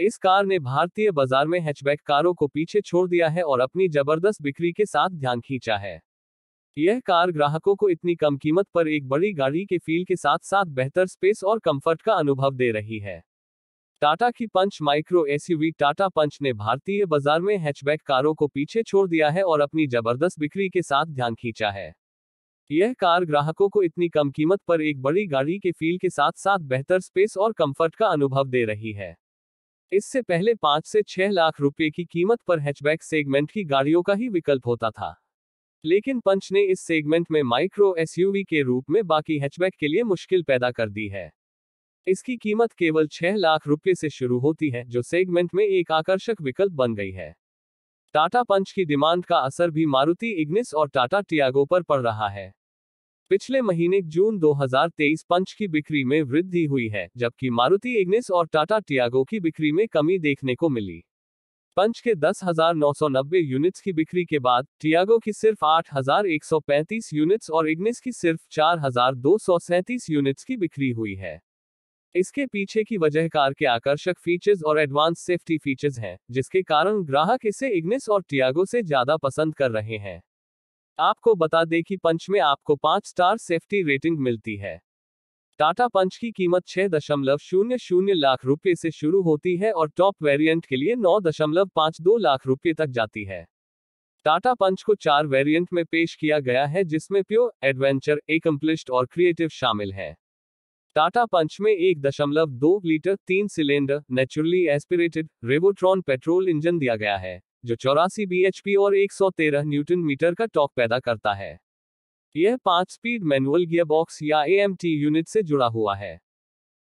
इस कार ने भारतीय बाजार में हैचबैक कारों को पीछे छोड़ दिया है और अपनी जबरदस्त बिक्री के साथ ध्यान खींचा है यह कार ग्राहकों को इतनी कम कीमत पर एक बड़ी गाड़ी के फील के साथ साथ बेहतर स्पेस और कंफर्ट का अनुभव दे रही है टाटा की Punch micro SUV Tata Punch ने भारतीय बाजार में हैचबैक कारों को पीछे छोड़ दिया है और अपनी जबरदस्त बिक्री के साथ ध्यान खींचा है यह कार ग्राहकों को इतनी कम कीमत पर एक बड़ी गाड़ी के फील के साथ साथ बेहतर स्पेस और कंफर्ट का अनुभव दे रही है इससे पहले पांच से छह लाख रुपए की कीमत पर हैचबैक सेगमेंट की गाड़ियों का ही विकल्प होता था लेकिन पंच ने इस सेगमेंट में माइक्रो एसयूवी के रूप में बाकी हैचबैक के लिए मुश्किल पैदा कर दी है इसकी कीमत केवल छह लाख रुपए से शुरू होती है जो सेगमेंट में एक आकर्षक विकल्प बन गई है टाटा पंच की डिमांड का असर भी मारुति इग्निस और टाटा टियागो पर पड़ रहा है पिछले महीने जून 2023 पंच की बिक्री में वृद्धि हुई है जबकि मारुति इग्निस और टाटा टियागो की बिक्री में कमी देखने को मिली पंच के 10,990 यूनिट्स की बिक्री के बाद टियागो की सिर्फ 8,135 यूनिट्स और इग्निस की सिर्फ 4,237 यूनिट्स की बिक्री हुई है इसके पीछे की वजह कार के आकर्षक फीचर्स और एडवांस सेफ्टी फीचर्स हैं जिसके कारण ग्राहक इसे इग्निस और टियागो से ज्यादा पसंद कर रहे हैं आपको बता दें कि पंच में आपको पांच स्टार सेफ्टी रेटिंग मिलती है टाटा पंच की कीमत छह दशमलव शून्य शून्य लाख रुपए से शुरू होती है और टॉप वेरिएंट के लिए नौ दशमलव पाँच दो लाख रुपए तक जाती है टाटा पंच को चार वेरिएंट में पेश किया गया है जिसमें प्योर एडवेंचर एक और क्रिएटिव शामिल है टाटा पंच में एक दशमलव दो लीटर तीन cylinder naturally aspirated Revotron petrol engine दिया गया है जो चौरासी बी और 113 न्यूटन मीटर का टॉक पैदा करता है यह पांच स्पीड मैनुअल गियरबॉक्स या एएमटी यूनिट से जुड़ा हुआ है